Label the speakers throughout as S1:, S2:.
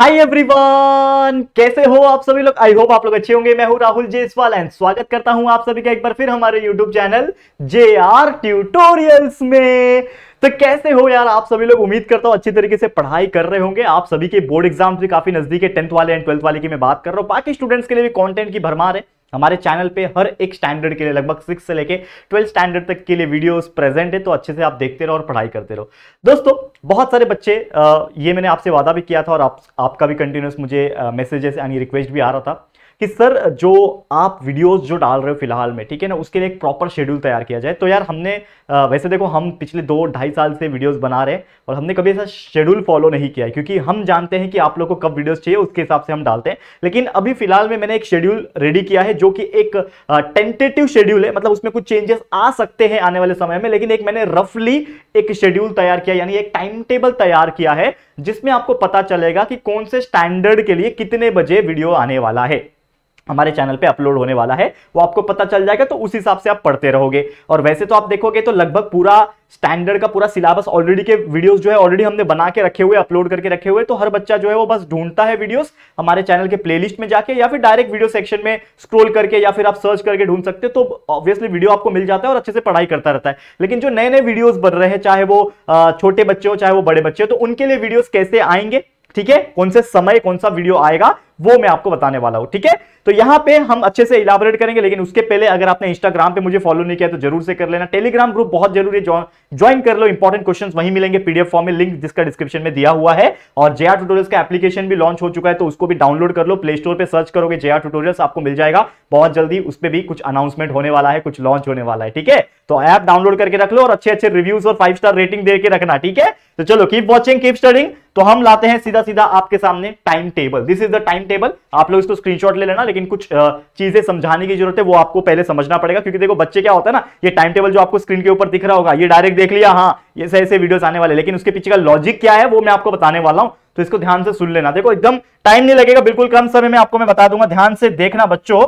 S1: hi everyone कैसे हो आप सभी लोग आई होप आप लोग अच्छे होंगे मैं हूं राहुल जेसवाल एंड स्वागत करता हूं आप सभी का एक बार फिर हमारे YouTube channel J R tutorials में तो कैसे हो यार आप सभी लोग उम्मीद करता हूँ अच्छी तरीके से पढ़ाई कर रहे होंगे आप सभी के बोर्ड एग्जाम्स भी काफी नजदीक है टेंथ वाले एंड ट्वेल्थ वाले की मैं बात कर रहा हूँ बाकी स्टूडेंट्स के लिए भी कॉन्टेंट की भरमार है हमारे चैनल पे हर एक स्टैंडर्ड के लिए लगभग सिक्स से लेके ट्वेल्थ स्टैंडर्ड तक के लिए वीडियोस प्रेजेंट है तो अच्छे से आप देखते रहो और पढ़ाई करते रहो दोस्तों बहुत सारे बच्चे आ, ये मैंने आपसे वादा भी किया था और आप, आपका भी कंटिन्यूस मुझे मैसेजेस यानी रिक्वेस्ट भी आ रहा था कि सर जो आप वीडियोस जो डाल रहे हो फिलहाल में ठीक है ना उसके लिए एक प्रॉपर शेड्यूल तैयार किया जाए तो यार हमने वैसे देखो हम पिछले दो ढाई साल से वीडियोस बना रहे हैं और हमने कभी ऐसा शेड्यूल फॉलो नहीं किया क्योंकि हम जानते हैं कि आप लोग को कब वीडियोज़ चाहिए उसके हिसाब से हम डालते हैं लेकिन अभी फिलहाल में मैंने एक शेड्यूल रेडी किया है जो कि एक टेंटेटिव शेड्यूल है मतलब उसमें कुछ चेंजेस आ सकते हैं आने वाले समय में लेकिन एक मैंने रफली एक शेड्यूल तैयार किया यानी एक टाइम टेबल तैयार किया है जिसमें आपको पता चलेगा कि कौन से स्टैंडर्ड के लिए कितने बजे वीडियो आने वाला है हमारे चैनल पे अपलोड होने वाला है वो आपको पता चल जाएगा तो उस हिसाब से आप पढ़ते रहोगे और वैसे तो आप देखोगे तो लगभग पूरा स्टैंडर्ड का पूरा सिलेबस ऑलरेडी के वीडियोस जो है ऑलरेडी हमने बना के रखे हुए अपलोड करके रखे हुए तो हर बच्चा जो है वो बस ढूंढता है वीडियोस हमारे चैनल के प्लेलिस्ट में जाके या फिर डायरेक्ट वीडियो सेक्शन में स्क्रोल करके या फिर आप सर्च करके ढूंढ सकते तो ऑब्वियसली वीडियो आपको मिल जाता है और अच्छे से पढ़ाई करता रहता है लेकिन जो नए नए वीडियोज बन रहे हैं चाहे वो छोटे बच्चे हो चाहे वो बड़े बच्चे हो तो उनके लिए वीडियोज कैसे आएंगे ठीक है कौन से समय कौन सा वीडियो आएगा वो मैं आपको बताने वाला हूं ठीक है तो यहां पे हम अच्छे से इलाबोरेट करेंगे लेकिन उसके पहले अगर आपने इंस्टाग्राम पे मुझे फॉलो नहीं किया तो जरूर से कर लेना टेलीग्राम ग्रुप बहुत जरूरी है ज्वाइन कर लो इंपॉर्टेंट क्वेश्चन वहीं मिलेंगे पीडीएफ फॉर्म में लिंक जिसका डिस्क्रिप्शन में दिया हुआ है और जे ट्यूटोरियल्स का एप्लीकेशन भी लॉन्च हो चुका है तो उसको भी डाउनलोड कर लो प्ले स्टोर पर सर्च करोगे जे ट्यूटोरियल्स आपको मिल जाएगा बहुत जल्दी उस पर भी कुछ अनाउंसमेंट होने वाला है कुछ लॉन्च होने वाला है ठीक है तो ऐप डाउनलोड करके रख लो और अच्छे अच्छे रिव्यूज और फाइव स्टार रेटिंग दे के रखना ठीक है तो चलो कीप वॉचिंग कीप स्टडिंग तो हम लाते हैं सीधा सीधा आपके सामने time table this is the time table आप लोग इसको स्क्रीनशॉट ले लेना लेकिन कुछ चीजें समझाने की जरूरत है वो आपको पहले समझना पड़ेगा क्योंकि देखो बच्चे क्या होता है ना ये टाइम टेबल जो आपको स्क्रीन के ऊपर दिख रहा होगा ये डायरेक्ट देख लिया हाँ ये ऐसे वीडियोस आने वाले लेकिन उसके पीछे का लॉजिक क्या है वो मैं आपको बताने वाला हूँ तो इसको ध्यान से सुन लेना देखो एकदम टाइम नहीं लगेगा बिल्कुल कम समय में आपको मैं बता दूंगा ध्यान से देखना बच्चों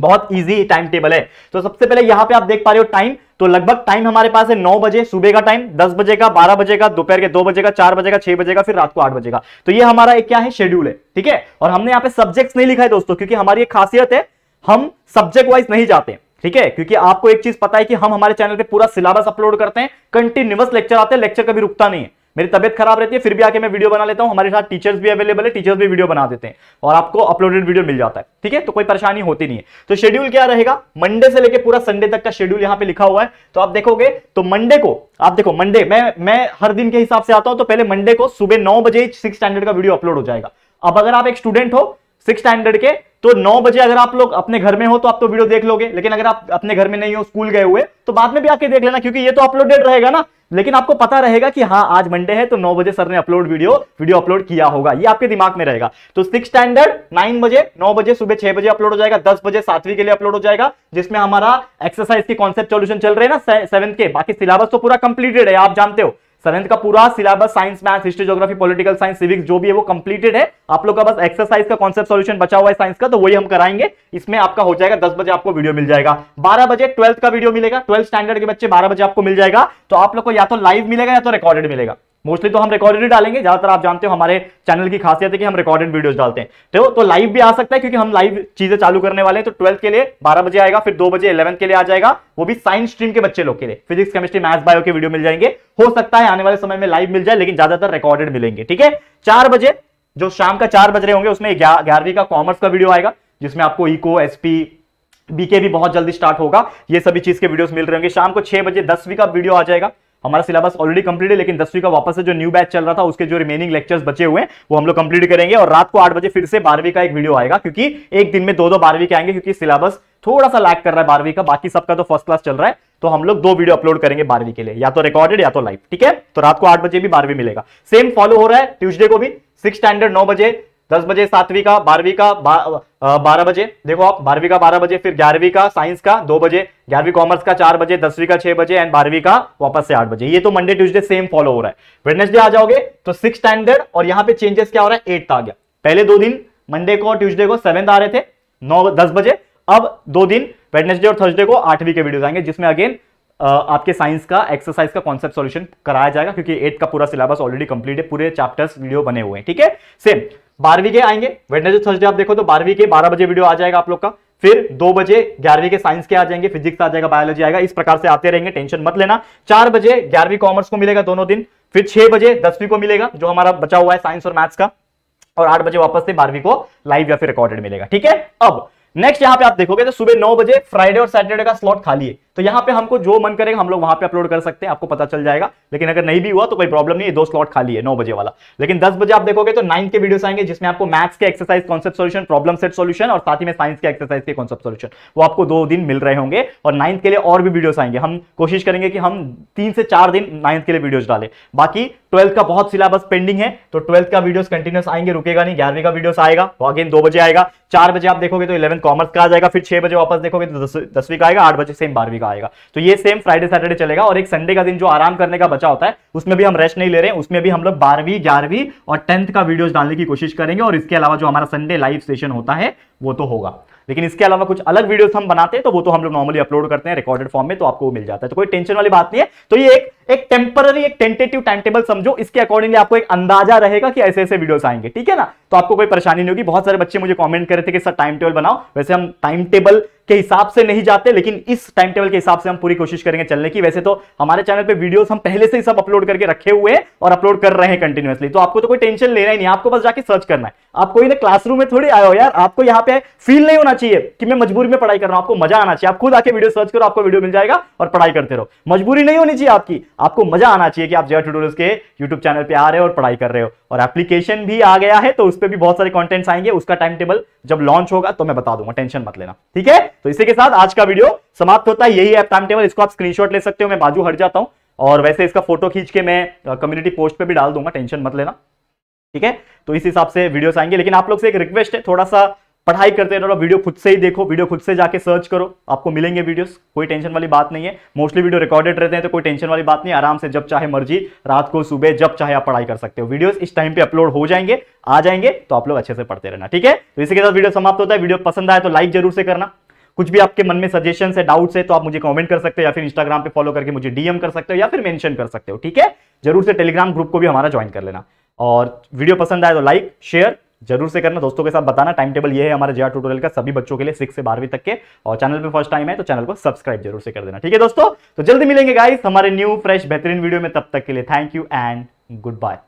S1: बहुत इजी टाइम टेबल है तो सबसे पहले यहां पे आप देख पा रहे हो टाइम तो लगभग टाइम हमारे पास है नौ बजे सुबह का टाइम दस बजे का बारह बजे का दोपहर के दो बजे का चार बजे का छह बजे का फिर रात को आठ बजे का तो ये हमारा एक क्या है शेड्यूल है ठीक है और हमने यहाँ पे सब्जेक्ट्स नहीं लिखा है दोस्तों क्योंकि हमारी एक खासियत है हम सब्जेक्ट वाइज नहीं जाते ठीक है क्योंकि आपको एक चीज पता है कि हम हमारे चैनल पर पूरा सिलेबस अपलोड करते हैं कंटिन्यूस लेक्चर आते हैं लेक्चर कभी रुकता नहीं है मेरी तबियत खराब रहती है फिर भी आके मैं वीडियो बना लेता हूँ हमारे साथ टीचर्स भी अवेलेबल है टीचर्स भी वीडियो बना देते हैं और आपको अपलोडेड वीडियो मिल जाता है ठीक है तो कोई परेशानी होती नहीं है तो शेड्यूल क्या रहेगा मंडे से लेकर पूरा संडे तक का शेड्यूल यहाँ पे लिखा हुआ है तो आप देखोगे तो मंडे को आप देखो मंडे मैं मैं हर दिन के हिसाब से आता हूं तो पहले मंडे को सुबह नौ बजे सिक्स स्टैंडर्ड का वीडियो अपलोड हो जाएगा अब अगर आप एक स्टूडेंट हो सिक्स स्टैंडर्ड के तो नौ बजे अगर आप लोग अपने घर में हो तो आप तो वीडियो देख लोगे लेकिन अगर आप अपने घर में नहीं हो स्कूल गए हुए तो बाद में भी आके देख लेना क्योंकि ये तो अपलोडेड रहेगा ना लेकिन आपको पता रहेगा कि हाँ आज मंडे है तो नौ बजे सर ने अपलोड वीडियो वीडियो अपलोड किया होगा ये आपके दिमाग में रहेगा तो सिक्स स्टैंडर्ड नाइन बजे नौ बजे सुबह छह बजे अपलोड हो जाएगा दस बजे सातवीं के लिए अपलोड हो जाएगा जिसमें हमारा एक्सरसाइज के कॉन्सेप्ट सोल्यूशन चल रहे हैं ना सेवंथ के बाकी सिलेबस तो पूरा कंप्लीटेड है आप जानते हो सेवेंथ का पूरा syllabus science math history geography political science civics जो भी है वो कंप्लीटेड है आप लोग का बस एक्सरसाइज का कॉन्सेप्ट सॉल्यूशन बचा हुआ है साइंस का तो वही हम कराएंगे इसमें आपका हो जाएगा दस बजे आपको वीडियो मिल जाएगा बारह बजे ट्वेल्थ का वीडियो मिलेगा ट्वेल्थ स्टैंडर्ड के बच्चे बारह बजे आपको मिल जाएगा तो आप लोग को या तो लाइव मिलेगा या तो रिकॉर्डेड मिलेगा मोस्टली तो हम रिकॉर्डेड ही डालेंगे ज्यादातर आप जानते हो हमारे चैनल की खासियत है कि हम रिकॉर्डेड वीडियोस डालते हैं तो तो लाइव भी आ सकता है क्योंकि हम लाइव चीजें चालू करने वाले हैं तो ट्वेल्थ के लिए बारह बजे आएगा फिर दो बजे इलेवंथ के लिए आ जाएगा वो भी साइंस स्ट्रीम के बच्चे लोग के लिए फिजिक्स केमिस्ट्री मैथ्स बायो के वीडियो मिल जाएंगे हो सकता है आने वाले समय में लाइव मिल जाए लेकिन ज्यादातर रिकॉर्डेड मिलेंगे ठीक है चार बजे जो शाम का चार बज रहे होंगे उसमें ग्यारहवीं का कॉमर्स का वीडियो आएगा जिसमें आपको इको एसपी बीके भी बहुत जल्दी स्टार्ट होगा ये सभी चीज के वीडियोस मिल रहे होंगे शाम को छह बजे दसवीं का वीडियो आ जाएगा हमारा सिलेबस ऑलरेडी कंप्लीट है लेकिन दसवीं का वापस से जो न्यू बैच चल रहा था उसके जो रिमेनिंग लेक्चर्स बचे हुए हैं वो हम लोग कंप्लीट करेंगे और रात को आठ बजे फिर से बारहवीं का एक वीडियो आएगा क्योंकि एक दिन में दो दो बारहवीं के आएंगे क्योंकि सिलेबस थोड़ा सा लैक कर रहा है बारहवीं का बाकी सबका तो फर्स्ट क्लास चल रहा है तो हम लोग दो वीडियो अपलोड करेंगे बारहवीं के लिए या तो रिकॉर्डेड या तो लाइव ठीक है तो रात को आठ बजे भी बारहवीं मिलेगा सेम फॉलो हो रहा है ट्यूजडे को भी सिक्स स्टैंडर्ड नौ बजे दस बजे सातवीं का बारहवीं का बारह बजे देखो आप बारहवीं का बारह बजे फिर ग्यारहवीं का साइंस का दो बजे ग्यारहवीं कॉमर्स का चार बजे दसवीं का छह बजे एंड बारहवीं का वापस से आठ बजे ये तो मंडे ट्यूजडे सेम फॉलो हो रहा है वेडनेसडे आ जाओगे तो सिक्स स्टैंडर्ड और यहाँ पे चेंजेस क्या हो रहा है एट्थ आ गया पहले दो दिन मंडे को और ट्यूजडे को सेवन आ रहे थे नौ दस बजे अब दो दिन वेडनेसडे और थर्सडे को आठवीं के वीडियो आएंगे जिसमें अगेन आपके साइंस का एक्सरसाइज का कॉन्सेप्ट सॉल्यूशन कराया जाएगा क्योंकि एट का पूरा सिलेबस ऑलरेडी कंप्लीट है पूरे चैप्टर्स वीडियो बने हुए हैं ठीक है सेम बारहवीं के आएंगे वेडनेसडे थर्सडे आप देखो तो बारहवीं के बारह बजे वीडियो आ जाएगा आप लोग का फिर दो बजे ग्यारहवीं के साइंस के आ जाएंगे फिजिक्स आ जाएगा बायोलॉजी आएगा इस प्रकार से आते रहेंगे टेंशन मत लेना चार बजे ग्यारहवीं कॉमर्स को मिलेगा दोनों दिन फिर छह बजे दसवीं को मिलेगा जो हमारा बचा हुआ है साइंस और मैथ्स का और आठ बजे वापस से बारहवीं को लाइव या फिर रिकॉर्डेड मिलेगा ठीक है अब नेक्स्ट यहाँ पे आप देखोगे तो सुबह नौ बजे फ्राइडे और सैटरडे का स्लॉट खाली है तो यहाँ पे हमको जो मन करेगा हम लोग वहाँ पे अपलोड कर सकते हैं आपको पता चल जाएगा लेकिन अगर नहीं भी हुआ तो कोई प्रॉब्लम नहीं है दो स्लॉट खाली है नौ बजे वाला लेकिन दस बजे आप देखोगे तो नाइन के वीडियो आएंगे जिसमें आपको मैथ्स के exercise concept solution problem set solution और साथ ही में साइंस के एक्सरसाइज के कॉन्सेप्ट सोल्यूशन वो आपको दो दिन मिल रहे होंगे और नाइन्थ के लिए और भी वीडियो आएंगे हम कोशिश करेंगे कि हम तीन से चार दिन नाइन्थ के लिए वीडियोज डालें बाकी ट्वेल्थ का बहुत सिलेबस पेंडिंग है तो ट्वेल्थ का वीडियोस कंटिन्यूस आएंगे रुकेगा नहीं ग्यारहवीं का वीडियोस आएगा वो अगेन दो बजे आएगा चार बजे आप देखोगे तो इलेवन कॉमर्स का आ जाएगा फिर छह बजे वापस देखोगे तो दसवीं का आएगा आठ बजे सेम बारहवीं का का आएगा तो ये सेम फ्राइडे सैटरडे चलेगा और एक संडे का दिन जो आराम करने का बचा होता है उसमें भी हम रेस्ट नहीं ले रहे हैं उसमें भी हम लोग बारहवीं ग्यारहवीं और टेंथ का वीडियोज डालने की कोशिश करेंगे और इसके अलावा जो हमारा संडे लाइव सेशन होता है वो तो होगा लेकिन इसके अलावा कुछ अलग वीडियोस हम बनाते हैं तो वो तो हम लोग नॉर्मली अपलोड करते हैं रिकॉर्डेड फॉर्म में तो आपको वो मिल जाता है तो कोई टेंशन वाली बात नहीं है तो ये एक एक टेम्पररी एक टेंटेटिव टाइम टेबल समझो इसके अकॉर्डिंगली आपको एक अंदाजा रहेगा कि ऐसे ऐसे वीडियोस आएंगे ठीक है ना तो आपको कोई परेशानी नहीं होगी बहुत सारे बच्चे मुझे कॉमेंट करे थे कि सर टाइम टेबल बनाओ वैसे हम टाइम टेबल के हिसाब से नहीं जाते लेकिन इस टाइम टेबल के हिसाब से हम पूरी कोशिश करेंगे चलने की वैसे तो हमारे चैनल पे वीडियोस हम पहले से ही सब अपलोड करके रखे हुए हैं और अपलोड कर रहे हैं कंटिन्यूसली तो आपको तो कोई टेंशन लेना ही नहीं आपको बस जाके सर्च करना है आप कोई ना क्लासरूम में थोड़ी आयो हो यार आपको यहाँ पे फील नहीं होना चाहिए कि मैं मजबूरी में पढ़ाई कर रहा हूँ आपको मजा आना चाहिए आप खुद आके वीडियो सर्च करो आपको वीडियो मिल जाएगा और पढ़ाई करते रहो मजबूरी नहीं होनी चाहिए आपकी आपको मजा आना चाहिए कि आप जय ट्यूटोरियल्स के यूट्यूब चैनल पर आ रहे हो और पढ़ाई कर रहे हो और एप्लीकेशन भी आ गया है तो उस पर भी बहुत सारे कॉन्टेंट्स आएंगे उसका टाइम टेबल जब लॉन्च होगा तो मैं बता दूंगा टेंशन मत लेना ठीक है तो इसी के साथ आज का वीडियो समाप्त होता है यही है टाइम टेबल इसको आप स्क्रीनशॉट ले सकते हो मैं बाजू हट जाता हूँ और वैसे इसका फोटो खींच के मैं कम्युनिटी पोस्ट पे भी डाल दूंगा टेंशन मत लेना ठीक है तो इस हिसाब से वीडियोस आएंगे लेकिन आप लोग से एक रिक्वेस्ट है थोड़ा सा पढ़ाई करते रहो वीडियो खुद से ही देखो वीडियो खुद से जाके सर्च करो आपको मिलेंगे वीडियोस कोई टेंशन वाली बात नहीं है मोस्टली वीडियो रिकॉर्डेड रहते हैं तो कोई टेंशन वाली बात नहीं आराम से जब चाहे मर्जी रात को सुबह जब चाहे आप पढ़ाई कर सकते हो वीडियोस इस टाइम पे अपलोड हो जाएंगे आ जाएंगे तो आप लोग अच्छे से पढ़ते रहना ठीक है तो इसी के साथ वीडियो समाप्त होता है वीडियो पसंद आए तो लाइक जरूर से करना कुछ भी आपके मन में सजेशन है डाउट्स है तो आप मुझे कमेंट कर सकते हो या फिर इंस्टाग्राम पर फॉलो करके मुझे डीएम कर सकते हो या फिर मैंशन कर सकते हो ठीक है जरूर से टेलीग्राम ग्रुप को भी हमारा ज्वाइन कर लेना और वीडियो पसंद आए तो लाइक शेयर जरूर से करना दोस्तों के साथ बताना टाइम टेबल ये है हमारे जे ट्यूटोरियल का सभी बच्चों के लिए सिक्स से बारहवीं तक के और चैनल पे फर्स्ट टाइम है तो चैनल को सब्सक्राइब जरूर से कर देना ठीक है दोस्तों तो जल्दी मिलेंगे गाइस हमारे न्यू फ्रेश बेहतरीन वीडियो में तब तक के लिए thank you and good bye